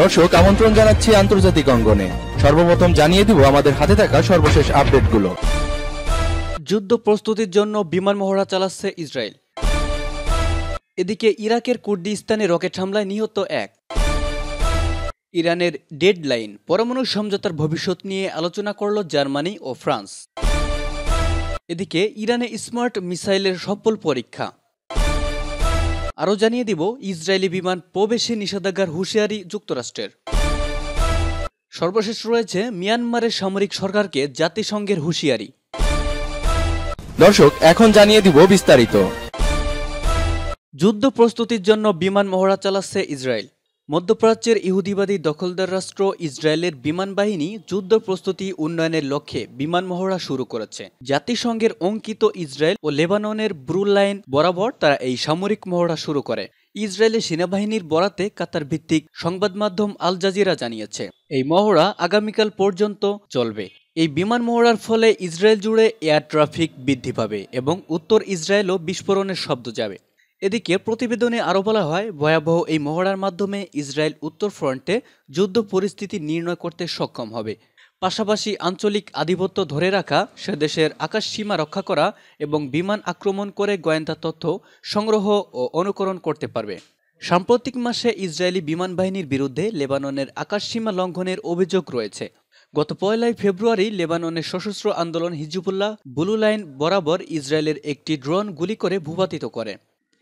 দর্শক আমন্ত্রণ জানাচ্ছি আন্তর্জাতিক অঙ্গনে সর্বপ্রথম জানিয়ে দিব আমাদের হাতে থাকা সর্বশেষ আপডেটগুলো যুদ্ধ প্রস্তুতির জন্য বিমান মহড়া চালাচ্ছে ইসরায়েল এদিকে ইরাকের কুর্দিস্তানে রকেট হামলায় নিহত এক ইরানের ডেডলাইন পরমাণু সমঝোতার ভবিষ্যৎ নিয়ে আলোচনা করল জার্মানি ও ফ্রান্স এদিকে ইরানে স্মার্ট মিসাইলের সফল পরীক্ষা আরও জানিয়ে দিব ইসরায়েলি বিমান প্রবেশে নিষেধাজ্ঞার হুঁশিয়ারি যুক্তরাষ্ট্রের সর্বশেষ রয়েছে মিয়ানমারের সামরিক সরকারকে জাতিসংঘের হুঁশিয়ারি দর্শক এখন জানিয়ে দিব বিস্তারিত যুদ্ধ প্রস্তুতির জন্য বিমান মহড়া চালাচ্ছে ইসরায়েল মধ্যপ্রাচ্যের ইহুদিবাদী দখলদার রাষ্ট্র ইসরায়েলের বিমান বাহিনী যুদ্ধ প্রস্তুতি উন্নয়নের লক্ষ্যে বিমান মহড়া শুরু করেছে জাতিসংঘের অঙ্কিত ইসরায়েল ও লেবাননের ব্রুল লাইন বরাবর তারা এই সামরিক মহড়া শুরু করে ইসরায়েলের সেনাবাহিনীর বরাতে কাতার ভিত্তিক সংবাদ মাধ্যম আল জাজিরা জানিয়েছে এই মহড়া আগামীকাল পর্যন্ত চলবে এই বিমান মহড়ার ফলে ইসরায়েল জুড়ে এয়ার ট্রাফিক বৃদ্ধি পাবে এবং উত্তর ইসরায়েলও বিস্ফোরণের শব্দ যাবে এদিকে প্রতিবেদনে আরও বলা হয় ভয়াবহ এই মহড়ার মাধ্যমে ইসরায়েল উত্তর ফ্রন্টে যুদ্ধ পরিস্থিতি নির্ণয় করতে সক্ষম হবে পাশাপাশি আঞ্চলিক আধিপত্য ধরে রাখা সে দেশের আকাশ সীমা রক্ষা করা এবং বিমান আক্রমণ করে গোয়েন্দা তথ্য সংগ্রহ ও অনুকরণ করতে পারবে সাম্প্রতিক মাসে ইসরায়েলি বিমান বাহিনীর বিরুদ্ধে লেবাননের আকাশসীমা লঙ্ঘনের অভিযোগ রয়েছে গত পয়লাই ফেব্রুয়ারি লেবাননের সশস্ত্র আন্দোলন হিজবুল্লাহ বুলু লাইন বরাবর ইসরায়েলের একটি ড্রোন গুলি করে ভূপাতিত করে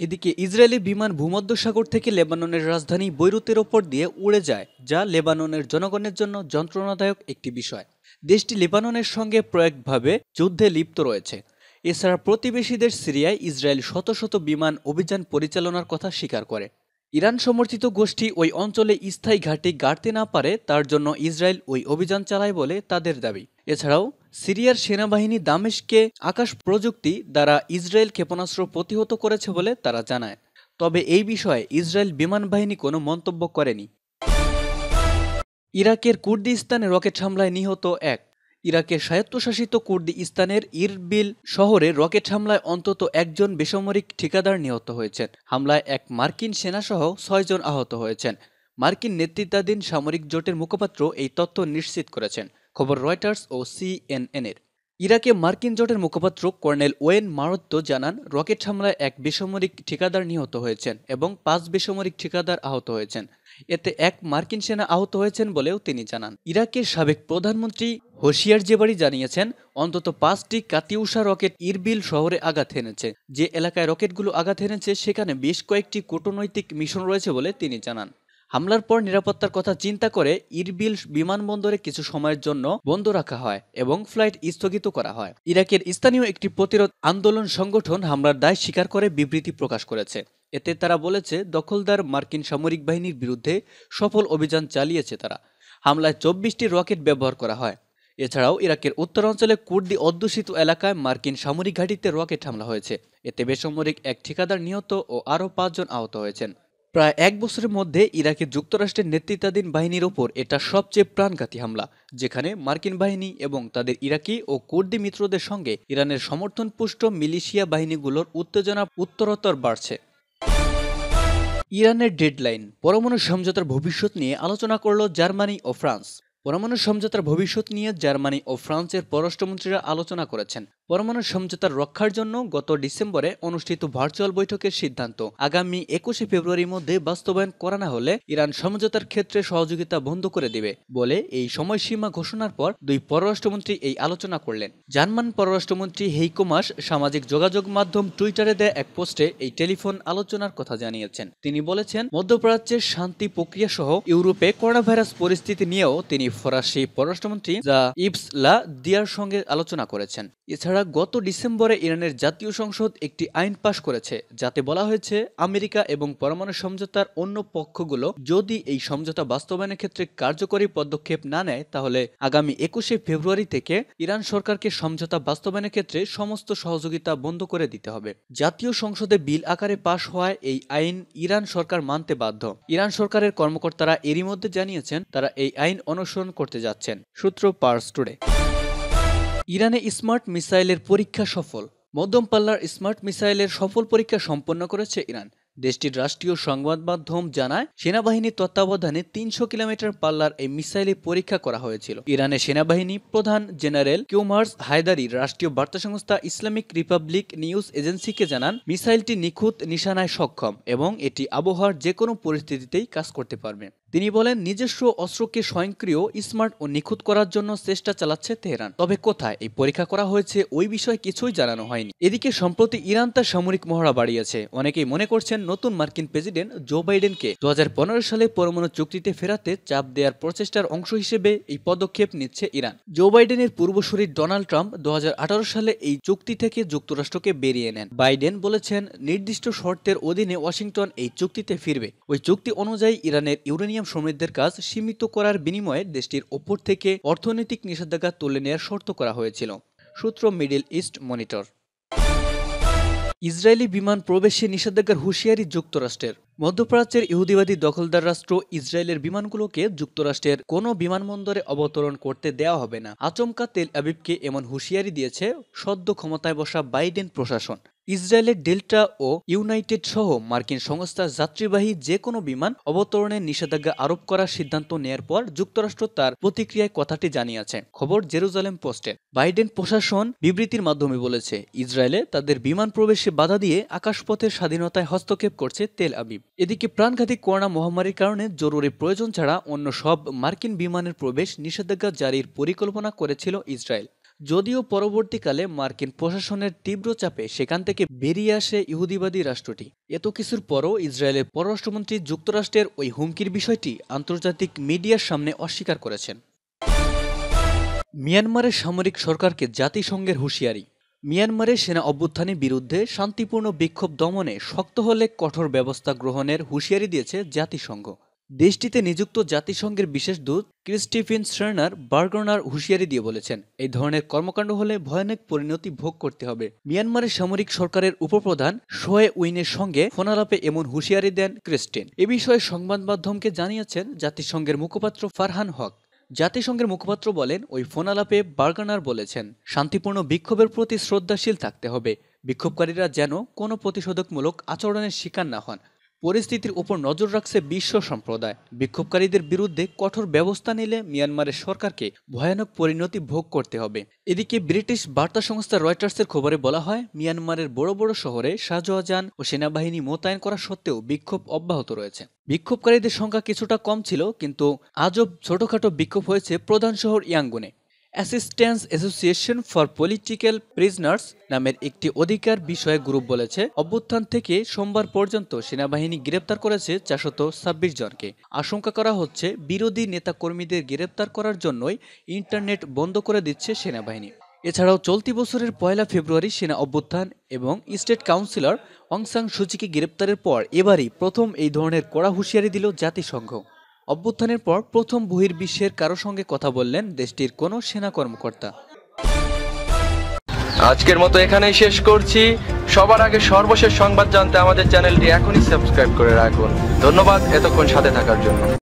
এদিকে ইসরায়েলি বিমান ভূমধ্যসাগর থেকে লেবাননের রাজধানী বৈরুতের ওপর দিয়ে উড়ে যায় যা লেবাননের জনগণের জন্য যন্ত্রণাদায়ক একটি বিষয় দেশটি লেবাননের সঙ্গে প্রয়োগভাবে যুদ্ধে লিপ্ত রয়েছে এছাড়া প্রতিবেশীদের সিরিয়ায় ইসরায়েল শত শত বিমান অভিযান পরিচালনার কথা স্বীকার করে ইরান সমর্থিত গোষ্ঠী ওই অঞ্চলে স্থায়ী ঘাঁটি গাড়তে না পারে তার জন্য ইসরায়েল ওই অভিযান চালায় বলে তাদের দাবি এছাড়াও সিরিয়ার সেনাবাহিনী দামেশকে আকাশ প্রযুক্তি দ্বারা ইসরায়েল ক্ষেপণাস্ত্র প্রতিহত করেছে বলে তারা জানায় তবে এই বিষয়ে ইসরায়েল বিমান বাহিনী কোনো মন্তব্য করেনি ইরাকের কুর্দিস্তানে রকেট হামলায় নিহত এক ইরাকের স্বায়ত্তশাসিত কুর্দি ইস্তানের ইরবিল শহরে রকেট হামলায় অন্তত একজন বেসামরিক ঠিকাদার নিহত হয়েছেন হামলায় এক মার্কিন সেনাসহ ছয়জন আহত হয়েছেন মার্কিন নেতৃত্বাধীন সামরিক জোটের মুখপাত্র এই তথ্য নিশ্চিত করেছেন খবর রয়টার্স ও সিএনএনের ইরাকে মার্কিন জোটের মুখপাত্র কর্নেল ওয়েন মারত্ত জানান রকেট হামলায় এক বেসামরিক ঠিকাদার নিহত হয়েছেন এবং পাঁচ বেসামরিক ঠিকাদার আহত হয়েছেন এতে এক মার্কিন সেনা আহত হয়েছেন বলেও তিনি জানান ইরাকের সাবেক প্রধানমন্ত্রী হোসিয়ার জেবারি জানিয়েছেন অন্তত পাঁচটি কাতিউষা রকেট ইরবিল শহরে আঘাত হেনেছে যে এলাকায় রকেটগুলো আঘাত হেনেছে সেখানে বেশ কয়েকটি কূটনৈতিক মিশন রয়েছে বলে তিনি জানান হামলার পর নিরাপত্তার কথা চিন্তা করে ইরবিল বিমানবন্দরে কিছু সময়ের জন্য বন্ধ রাখা হয় এবং ফ্লাইট স্থগিত করা হয় ইরাকের স্থানীয় একটি প্রতিরোধ আন্দোলন সংগঠন হামলার দায় স্বীকার করে বিবৃতি প্রকাশ করেছে এতে তারা বলেছে দখলদার মার্কিন সামরিক বাহিনীর বিরুদ্ধে সফল অভিযান চালিয়েছে তারা হামলায় চব্বিশটি রকেট ব্যবহার করা হয় এছাড়াও ইরাকের উত্তরাঞ্চলে কুর্দি অধ্যুষিত এলাকায় মার্কিন সামরিক ঘাঁটিতে রকেট হামলা হয়েছে এতে বেসামরিক এক ঠিকাদার নিহত ও আরও পাঁচজন আহত হয়েছেন প্রায় এক বছরের মধ্যে ইরাকে যুক্তরাষ্ট্রের নেতৃত্বাধীন বাহিনীর ওপর এটা সবচেয়ে প্রাণঘাতী হামলা যেখানে মার্কিন বাহিনী এবং তাদের ইরাকি ও কুর্দি মিত্রদের সঙ্গে ইরানের সমর্থনপুষ্ট মিলিশিয়া বাহিনীগুলোর উত্তেজনা উত্তরোত্তর বাড়ছে ইরানের ডেডলাইন পরমাণু সমঝোতার ভবিষ্যৎ নিয়ে আলোচনা করল জার্মানি ও ফ্রান্স পরমাণু সমঝোতার ভবিষ্যৎ নিয়ে জার্মানি ও ফ্রান্সের পররাষ্ট্রমন্ত্রীরা আলোচনা করেছেন পরমাণু সমঝোতার রক্ষার জন্য গত ডিসেম্বরে অনুষ্ঠিত ভার্চুয়াল বৈঠকের সিদ্ধান্ত আগামী একুশে ফেব্রুয়ারির মধ্যে বাস্তবায়ন করা না হলে ইরান সমঝোতার ক্ষেত্রে সহযোগিতা বন্ধ করে দিবে বলে এই সময়সীমা ঘোষণার পর দুই পররাষ্ট্রমন্ত্রী এই আলোচনা করলেন জার্মান পররাষ্ট্রমন্ত্রী হেইকোমাস সামাজিক যোগাযোগ মাধ্যম টুইটারে দেয়া এক পোস্টে এই টেলিফোন আলোচনার কথা জানিয়েছেন তিনি বলেছেন মধ্যপ্রাচ্যের শান্তি প্রক্রিয়া সহ ইউরোপে করোনা ভাইরাস পরিস্থিতি নিয়েও তিনি ফরাসি পররাষ্ট্রমন্ত্রী যা ইবস লা দিয়ার সঙ্গে আলোচনা করেছেন এছাড়া গত ডিসেম্বরে ইরানের জাতীয় সংসদ একটি আইন পাশ করেছে যাতে বলা হয়েছে আমেরিকা এবং পরমাণু সমঝোতার অন্য পক্ষগুলো যদি এই সমঝোতা বাস্তবায়নের ক্ষেত্রে কার্যকরী পদক্ষেপ না নেয় তাহলে আগামী একুশে ফেব্রুয়ারি থেকে ইরান সরকারকে সমঝোতা বাস্তবায়নের ক্ষেত্রে সমস্ত সহযোগিতা বন্ধ করে দিতে হবে জাতীয় সংসদে বিল আকারে পাশ হওয়ায় এই আইন ইরান সরকার মানতে বাধ্য ইরান সরকারের কর্মকর্তারা এরই মধ্যে জানিয়েছেন তারা এই আইন অনুসরণ অনুসরণ করতে যাচ্ছেন সূত্র পার্স টুডে ইরানে স্মার্ট মিসাইলের পরীক্ষা সফল মধ্যম পাল্লার স্মার্ট মিসাইলের সফল পরীক্ষা সম্পন্ন করেছে ইরান দেশটির রাষ্ট্রীয় সংবাদ মাধ্যম জানায় সেনাবাহিনীর তত্ত্বাবধানে তিনশো কিলোমিটার পাল্লার এই মিসাইলে পরীক্ষা করা হয়েছিল ইরানের সেনাবাহিনী প্রধান জেনারেল কিউমার্স হায়দারি রাষ্ট্রীয় বার্তা সংস্থা ইসলামিক রিপাবলিক নিউজ এজেন্সিকে জানান মিসাইলটি নিখুঁত নিশানায় সক্ষম এবং এটি আবহাওয়ার যে কোনো পরিস্থিতিতেই কাজ করতে পারবে তিনি বলেন নিজস্ব অস্ত্রকে স্বয়ংক্রিয় স্মার্ট ও নিখুঁত করার জন্য চেষ্টা চালাচ্ছে তেহরান তবে কোথায় এই পরীক্ষা করা হয়েছে ওই বিষয়ে কিছুই জানানো হয়নি এদিকে সম্প্রতি ইরান তার সামরিক মহড়া বাড়িয়েছে অনেকেই মনে করছেন নতুন মার্কিন প্রেসিডেন্ট জো বাইডেনকে দু সালে পরমাণু চুক্তিতে ফেরাতে চাপ দেওয়ার প্রচেষ্টার অংশ হিসেবে এই পদক্ষেপ নিচ্ছে ইরান জো বাইডেনের পূর্বসূরী ডোনাল্ড ট্রাম্প দু সালে এই চুক্তি থেকে যুক্তরাষ্ট্রকে বেরিয়ে নেন বাইডেন বলেছেন নির্দিষ্ট শর্তের অধীনে ওয়াশিংটন এই চুক্তিতে ফিরবে ওই চুক্তি অনুযায়ী ইরানের ইউরেনিয়াম পেট্রোলিয়াম সমৃদ্ধের কাজ সীমিত করার বিনিময়ে দেশটির ওপর থেকে অর্থনৈতিক নিষেধাজ্ঞা তুলে নেয়ার শর্ত করা হয়েছিল সূত্র মিডিল ইস্ট মনিটর ইসরায়েলি বিমান প্রবেশে নিষেধাজ্ঞার হুঁশিয়ারি যুক্তরাষ্ট্রের মধ্যপ্রাচ্যের ইহুদিবাদী দখলদার রাষ্ট্র ইসরায়েলের বিমানগুলোকে যুক্তরাষ্ট্রের কোনো বিমানবন্দরে অবতরণ করতে দেওয়া হবে না আচমকা তেল আবিবকে এমন হুঁশিয়ারি দিয়েছে সদ্য ক্ষমতায় বসা বাইডেন প্রশাসন ইসরায়েলের ডেল্টা ও ইউনাইটেড সহ মার্কিন সংস্থা যাত্রীবাহী যে কোনো বিমান অবতরণের নিষেধাজ্ঞা আরোপ করার সিদ্ধান্ত নেয়ার পর যুক্তরাষ্ট্র তার প্রতিক্রিয়ায় কথাটি জানিয়েছে খবর জেরুজালেম পোস্টের বাইডেন প্রশাসন বিবৃতির মাধ্যমে বলেছে ইসরায়েলে তাদের বিমান প্রবেশে বাধা দিয়ে আকাশপথের স্বাধীনতায় হস্তক্ষেপ করছে তেল আবিব এদিকে প্রাণঘাতী করোনা মহামারীর কারণে জরুরি প্রয়োজন ছাড়া অন্য সব মার্কিন বিমানের প্রবেশ নিষেধাজ্ঞা জারির পরিকল্পনা করেছিল ইসরায়েল যদিও পরবর্তীকালে মার্কিন প্রশাসনের তীব্র চাপে সেখান থেকে বেরিয়ে আসে ইহুদিবাদী রাষ্ট্রটি এত কিছুর পরও ইসরায়েলের পররাষ্ট্রমন্ত্রী যুক্তরাষ্ট্রের ওই হুমকির বিষয়টি আন্তর্জাতিক মিডিয়ার সামনে অস্বীকার করেছেন মিয়ানমারের সামরিক সরকারকে জাতিসংঘের হুঁশিয়ারি মিয়ানমারের সেনা অভ্যুত্থানের বিরুদ্ধে শান্তিপূর্ণ বিক্ষোভ দমনে শক্ত হলে কঠোর ব্যবস্থা গ্রহণের হুঁশিয়ারি দিয়েছে জাতিসংঘ দেশটিতে নিযুক্ত জাতিসংঘের বিশেষ দূত ক্রিস্টিফিন শ্রেনার বার্গনার হুঁশিয়ারি দিয়ে বলেছেন এই ধরনের কর্মকাণ্ড হলে ভয়ানক পরিণতি ভোগ করতে হবে মিয়ানমারের সামরিক সরকারের উপপ্রধান শোয়ে উইনের সঙ্গে ফোনালাপে এমন হুঁশিয়ারি দেন ক্রিস্টিন এ বিষয়ে সংবাদ মাধ্যমকে জানিয়েছেন জাতিসংঘের মুখপাত্র ফারহান হক জাতিসংঘের মুখপাত্র বলেন ওই ফোনালাপে বার্গনার বলেছেন শান্তিপূর্ণ বিক্ষোভের প্রতি শ্রদ্ধাশীল থাকতে হবে বিক্ষোভকারীরা যেন কোনো প্রতিষেধকমূলক আচরণের শিকার না হন পরিস্থিতির উপর নজর রাখছে বিশ্ব সম্প্রদায় বিক্ষোভকারীদের বিরুদ্ধে কঠোর ব্যবস্থা নিলে মিয়ানমারের সরকারকে ভয়ানক পরিণতি ভোগ করতে হবে এদিকে ব্রিটিশ বার্তা সংস্থা রয়টার্সের খবরে বলা হয় মিয়ানমারের বড় বড় শহরে শাহজাহান ও সেনাবাহিনী মোতায়েন করা সত্ত্বেও বিক্ষোভ অব্যাহত রয়েছে বিক্ষোভকারীদের সংখ্যা কিছুটা কম ছিল কিন্তু আজব ছোটখাটো বিক্ষোভ হয়েছে প্রধান শহর ইয়াঙ্গুনে assistance association for political prisoners নামের একটি অধিকার বিষয়ে গ্রুপ বলেছে অভ্যুত্থান থেকে সোমবার পর্যন্ত সেনাবাহিনী গ্রেপ্তার করেছে চারশত ছাব্বিশ জনকে আশঙ্কা করা হচ্ছে বিরোধী নেতাকর্মীদের গ্রেপ্তার করার জন্যই ইন্টারনেট বন্ধ করে দিচ্ছে সেনাবাহিনী এছাড়াও চলতি বছরের পয়লা ফেব্রুয়ারি সেনা অভ্যুত্থান এবং স্টেট কাউন্সিলর অংসাং সুচিকে গ্রেপ্তারের পর এবারই প্রথম এই ধরনের কড়া হুঁশিয়ারি দিল জাতিসংঘ অভ্যুত্থানের পর প্রথম বহির্বিশ্বের কারো সঙ্গে কথা বললেন দেশটির কোনো সেনা কর্মকর্তা আজকের মতো এখানেই শেষ করছি সবার আগে সর্বশেষ সংবাদ জানতে আমাদের চ্যানেলটি এখনই সাবস্ক্রাইব করে রাখুন ধন্যবাদ এতক্ষণ সাথে থাকার জন্য